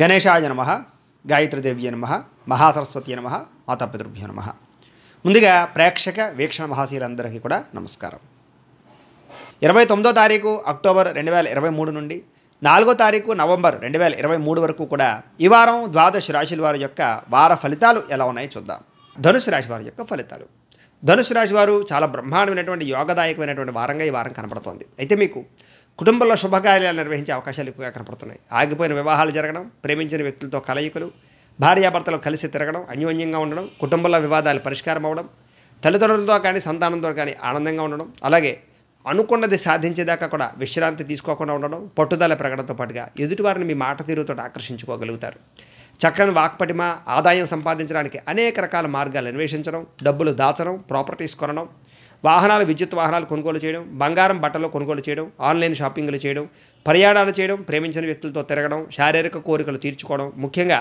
గణేశాయ నమ గాయత్రిదేవ్య నమ మహాసరస్వతి నమ మాతాపితృభ్య నమ ముందుగా ప్రేక్షక వీక్షణ మహాశీలందరికీ కూడా నమస్కారం ఇరవై తొమ్మిదో తారీఖు అక్టోబర్ రెండు వేల ఇరవై మూడు నుండి నాలుగో తారీఖు నవంబర్ రెండు వేల ఇరవై మూడు వరకు కూడా ఈ వారం ద్వాదశ రాశుల వారి యొక్క వార ఫలితాలు ఎలా ఉన్నాయో చూద్దాం ధనుసు రాశి వారి యొక్క ఫలితాలు ధనుసు రాశి వారు చాలా బ్రహ్మాండమైనటువంటి యోగదాయకమైనటువంటి వారంగా ఈ వారం కనబడుతోంది అయితే మీకు కుటుంబంలో శుభకార్యాలు నిర్వహించే అవకాశాలు ఎక్కువగా కనపడుతున్నాయి ఆగిపోయిన వివాహాలు జరగడం ప్రేమించిన వ్యక్తులతో కలయికలు భార్యాభర్తలు కలిసి తిరగడం అన్యోన్యంగా ఉండడం కుటుంబంలో వివాదాలు పరిష్కారం అవ్వడం తల్లిదండ్రులతో కానీ సంతానంతో కానీ ఆనందంగా ఉండడం అలాగే అనుకున్నది సాధించేదాకా కూడా విశ్రాంతి తీసుకోకుండా ఉండడం పట్టుదల ప్రకటనతో పాటుగా ఎదుటివారిని మీ మాట తీరుతో ఆకర్షించుకోగలుగుతారు చక్కని వాక్పటిమ ఆదాయం సంపాదించడానికి అనేక రకాల మార్గాలు అన్వేషించడం డబ్బులు దాచడం ప్రాపర్టీస్ కొనడం వాహనాలు విద్యుత్ వాహనాలు కొనుగోలు చేయడం బంగారం బట్టలు కొనుగోలు చేయడం ఆన్లైన్ షాపింగ్లు చేయడం పర్యాణాలు చేయడం ప్రేమించిన వ్యక్తులతో తిరగడం శారీరక కోరికలు తీర్చుకోవడం ముఖ్యంగా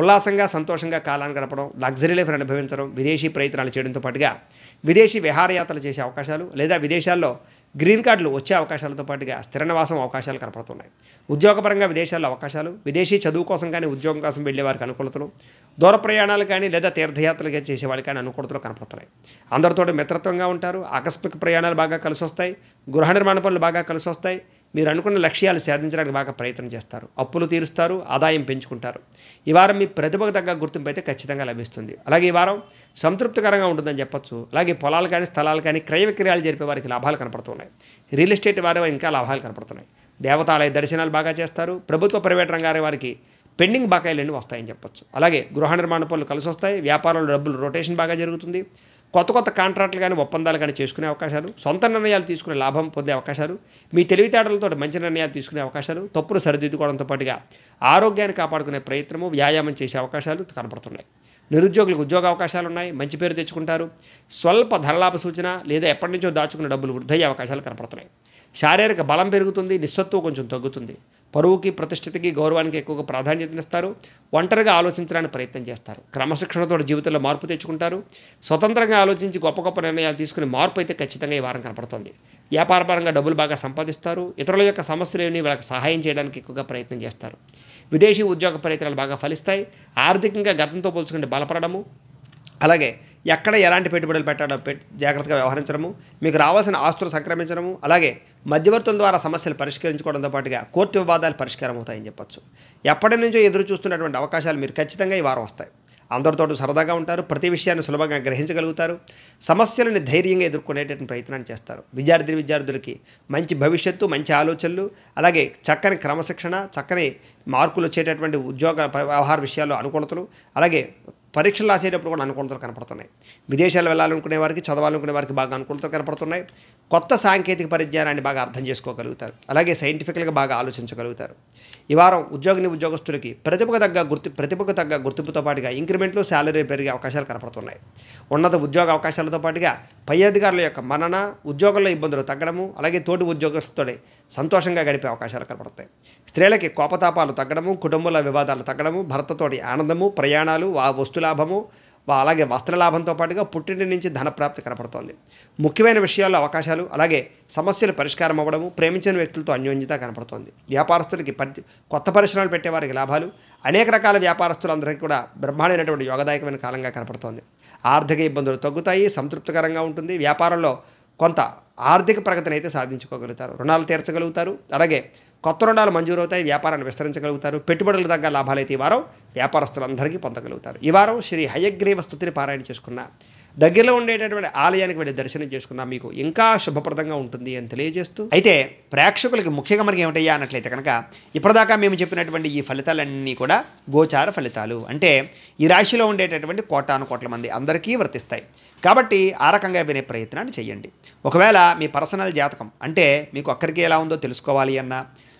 ఉల్లాసంగా సంతోషంగా కాలాన్ని గడపడం లగ్జరీ లైఫ్ అనుభవించడం విదేశీ ప్రయత్నాలు చేయడంతో పాటుగా విదేశీ విహారయాత్రలు చేసే అవకాశాలు లేదా విదేశాల్లో గ్రీన్ కార్డులు వచ్చే అవకాశాలతో పాటుగా స్థిర నివాసం అవకాశాలు కనపడుతున్నాయి ఉద్యోగపరంగా విదేశాల్లో అవకాశాలు విదేశీ చదువు కోసం కానీ ఉద్యోగం కోసం వెళ్లే వారికి అనుకూలతలు దూర ప్రయాణాలు కానీ లేదా తీర్థయాత్రలు చేసే వాళ్ళు కానీ అనుకూలతలు కనపడుతున్నాయి అందరితో మిత్రత్వంగా ఉంటారు ఆకస్మిక ప్రయాణాలు బాగా కలిసి వస్తాయి గృహ నిర్మాణ పనులు బాగా కలిసి వస్తాయి మీరు అనుకున్న లక్ష్యాలు సాధించడానికి బాగా ప్రయత్నం చేస్తారు అప్పులు తీరుస్తారు ఆదాయం పెంచుకుంటారు ఈ వారం మీ ప్రతిభకు తగ్గ గుర్తింపు అయితే ఖచ్చితంగా లభిస్తుంది అలాగే ఈ వారం సంతృప్తికరంగా ఉంటుందని చెప్పొచ్చు అలాగే పొలాలు కానీ స్థలాలు కానీ క్రయ విక్రయాలు జరిపే వారికి లాభాలు కనపడుతున్నాయి రియల్ ఎస్టేట్ వారు ఇంకా లాభాలు కనపడుతున్నాయి దేవతాలయ దర్శనాలు బాగా చేస్తారు ప్రభుత్వ ప్రైవేట్ రంగాల వారికి పెండింగ్ బకాయిలన్నీ వస్తాయని చెప్పొచ్చు అలాగే గృహ నిర్మాణ పనులు కలిసి వస్తాయి వ్యాపారంలో డబ్బులు రొటేషన్ బాగా జరుగుతుంది కొత్త కొత్త కాంట్రాక్టులు కానీ ఒప్పందాలు కానీ చేసుకునే అవకాశాలు సొంత నిర్ణయాలు తీసుకునే లాభం పొందే అవకాశాలు మీ తెలివితేటలతో మంచి నిర్ణయాలు తీసుకునే అవకాశాలు తప్పులు సరిదిద్దుకోవడంతో పాటుగా ఆరోగ్యాన్ని కాపాడుకునే ప్రయత్నము వ్యాయామం చేసే అవకాశాలు కనపడుతున్నాయి నిరుద్యోగులకు ఉద్యోగ అవకాశాలు ఉన్నాయి మంచి పేరు తెచ్చుకుంటారు స్వల్ప ధనలాభ సూచన లేదా ఎప్పటి నుంచో దాచుకున్న డబ్బులు వృద్ధయ్యే అవకాశాలు కనపడుతున్నాయి శారీరక బలం పెరుగుతుంది నిస్సత్వం కొంచెం తగ్గుతుంది పరువుకి ప్రతిష్ఠతకి గౌరవానికి ఎక్కువగా ప్రాధాన్యతనిస్తారు ఒంటరిగా ఆలోచించడానికి ప్రయత్నం చేస్తారు క్రమశిక్షణతో జీవితంలో మార్పు తెచ్చుకుంటారు స్వతంత్రంగా ఆలోచించి గొప్ప గొప్ప నిర్ణయాలు తీసుకుని మార్పు అయితే ఖచ్చితంగా ఈ వారం కనపడుతుంది వ్యాపారపరంగా డబ్బులు బాగా సంపాదిస్తారు ఇతరుల యొక్క సమస్యలు ఏమి వాళ్ళకి సహాయం చేయడానికి ఎక్కువగా ప్రయత్నం చేస్తారు విదేశీ ఉద్యోగ ప్రయత్నాలు బాగా ఫలిస్తాయి ఆర్థికంగా గతంతో పోల్చుకుంటే బలపడము అలాగే ఎక్కడ ఎలాంటి పెట్టుబడులు పెట్టడం జాగ్రత్తగా వ్యవహరించడము మీకు రావాల్సిన ఆస్తులు సంక్రమించడము అలాగే మధ్యవర్తుల ద్వారా సమస్యలు పరిష్కరించుకోవడంతో పాటుగా కోర్టు వివాదాలు పరిష్కారం అవుతాయని చెప్పొచ్చు ఎప్పటి నుంచో ఎదురు చూస్తున్నటువంటి అవకాశాలు మీరు ఖచ్చితంగా ఈ వారం వస్తాయి అందరితో సరదాగా ఉంటారు ప్రతి విషయాన్ని సులభంగా గ్రహించగలుగుతారు సమస్యలను ధైర్యంగా ఎదుర్కొనేటటువంటి ప్రయత్నాన్ని చేస్తారు విద్యార్థి విద్యార్థులకి మంచి భవిష్యత్తు మంచి ఆలోచనలు అలాగే చక్కని క్రమశిక్షణ చక్కని మార్కులు వచ్చేటటువంటి ఉద్యోగ వ్యవహార విషయాల్లో అనుకూలతలు అలాగే పరీక్షలు రాసేటప్పుడు కూడా అనుకూలతలు కనపడుతున్నాయి విదేశాలు వెళ్ళాలనుకునే వారికి చదవాలనుకునే వారికి బాగా అనుకూలతలు కనపడుతున్నాయి కొత్త సాంకేతిక పరిజ్ఞానాన్ని బాగా అర్థం చేసుకోగలుగుతారు అలాగే సైంటిఫికల్గా బాగా ఆలోచించగలుగుతారు ఈ వారం ఉద్యోగిని ఉద్యోగస్తులకి ప్రతిభకు తగ్గ గుర్తి ప్రతిభకు తగ్గ గుర్తింపుతో పాటుగా ఇంక్రిమెంట్లు శాలరీ పెరిగే అవకాశాలు కనపడుతున్నాయి ఉన్నత ఉద్యోగ అవకాశాలతో పాటుగా పై అధికారుల యొక్క మనన ఉద్యోగంలో ఇబ్బందులు తగ్గడము అలాగే తోటి ఉద్యోగస్తుతో సంతోషంగా గడిపే అవకాశాలు కనపడతాయి స్త్రీలకి కోపతాపాలు తగ్గడము కుటుంబాల వివాదాలు తగ్గడము భర్తతోటి ఆనందము ప్రయాణాలు వస్తులాభము అలాగే వస్త్రలాభంతో పాటుగా పుట్టింటి నుంచి ధనప్రాప్తి కనపడుతోంది ముఖ్యమైన విషయాల్లో అవకాశాలు అలాగే సమస్యలు పరిష్కారం అవ్వడము ప్రేమించిన వ్యక్తులతో అన్యోన్యత కనపడుతోంది వ్యాపారస్తులకి పరి కొత్త పరిశ్రమలు పెట్టేవారికి లాభాలు అనేక రకాల వ్యాపారస్తులందరికీ కూడా బ్రహ్మాండమైనటువంటి యోగదాయకమైన కాలంగా కనపడుతోంది ఆర్థిక ఇబ్బందులు తగ్గుతాయి సంతృప్తికరంగా ఉంటుంది వ్యాపారంలో కొంత ఆర్థిక ప్రగతిని అయితే సాధించుకోగలుగుతారు రుణాలు తీర్చగలుగుతారు అలాగే కొత్త రుణాలు మంజూరు అవుతాయి వ్యాపారాన్ని విస్తరించగలుగుతారు పెట్టుబడులు తగ్గ లాభాలైతే ఈ వారం వ్యాపారస్తులందరికీ పొందగలుగుతారు ఈ వారం శ్రీ హయగ్రీవ స్థుతిని పారాయణ చేసుకున్న దగ్గరలో ఉండేటటువంటి ఆలయానికి వెళ్ళి దర్శనం చేసుకున్నా మీకు ఇంకా శుభప్రదంగా ఉంటుంది అని తెలియజేస్తూ అయితే ప్రేక్షకులకి ముఖ్యంగా మనకి ఏమిటయ్యా అన్నట్లయితే కనుక ఇప్పటిదాకా మేము చెప్పినటువంటి ఈ ఫలితాలన్నీ కూడా గోచార ఫలితాలు అంటే ఈ రాశిలో ఉండేటటువంటి కోటాను కోట్ల మంది అందరికీ వర్తిస్తాయి కాబట్టి ఆ రకంగా వినే ప్రయత్నాన్ని చేయండి ఒకవేళ మీ పర్సనల్ జాతకం అంటే మీకు అక్కడికి ఎలా ఉందో తెలుసుకోవాలి అన్నా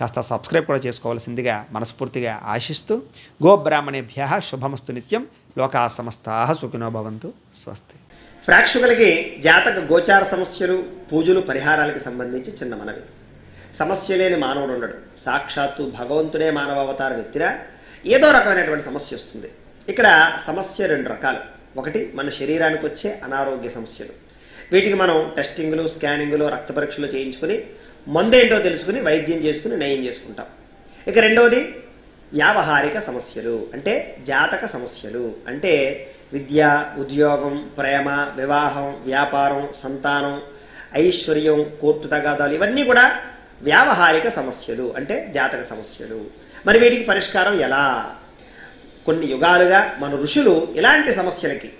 కాస్త సబ్స్క్రైబ్ కూడా చేసుకోవాల్సిందిగా మనస్ఫూర్తిగా ఆశిస్తూ గోబ్రాహ్మణేభ్య శుభమస్తు నిత్యం లోకా సమస్తా సుఖినోభవంతు స్వస్తి ప్రేక్షకులకి జాతక గోచార సమస్యలు పూజలు పరిహారాలకు సంబంధించి చిన్న మనవి సమస్య లేని మానవుడు ఉండడు సాక్షాత్తు భగవంతుడే మానవ అవతార ఎత్తిరా ఏదో రకమైనటువంటి సమస్య వస్తుంది ఇక్కడ సమస్య రెండు రకాలు ఒకటి మన శరీరానికి వచ్చే అనారోగ్య సమస్యలు వీటికి మనం టెస్టింగ్లు స్కానింగ్లు రక్త పరీక్షలు చేయించుకుని మందు ఏంటో తెలుసుకుని వైద్యం చేసుకుని నయం చేసుకుంటాం ఇక రెండవది వ్యావహారిక సమస్యలు అంటే జాతక సమస్యలు అంటే విద్య ఉద్యోగం ప్రేమ వివాహం వ్యాపారం సంతానం ఐశ్వర్యం కోర్టు తగాదాలు ఇవన్నీ కూడా వ్యావహారిక సమస్యలు అంటే జాతక సమస్యలు మరి వీటికి పరిష్కారం ఎలా కొన్ని యుగాలుగా మన ఋషులు ఇలాంటి సమస్యలకి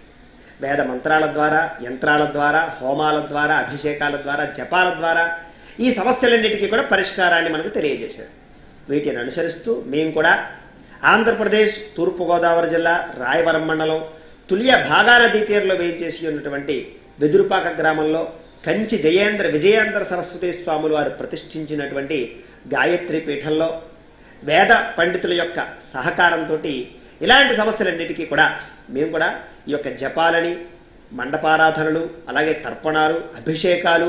వేద మంత్రాల ద్వారా యంత్రాల ద్వారా హోమాల ద్వారా అభిషేకాల ద్వారా జపాల ద్వారా ఈ సమస్యలన్నిటికీ కూడా పరిష్కారాన్ని మనకు తెలియజేశారు వీటిని అనుసరిస్తూ మేము కూడా ఆంధ్రప్రదేశ్ తూర్పుగోదావరి జిల్లా రాయవరం మండలం తులియ భాగానదీ తీరులో వేయించేసి ఉన్నటువంటి వెదురుపాక గ్రామంలో కంచి జయేంద్ర విజయేంద్ర సరస్వతి స్వాములు వారు ప్రతిష్ఠించినటువంటి గాయత్రి పీఠంలో వేద పండితుల యొక్క సహకారంతో ఇలాంటి సమస్యలన్నిటికీ కూడా మేము కూడా ఈ యొక్క జపాలని మండపారాధనలు అలాగే తర్పణాలు అభిషేకాలు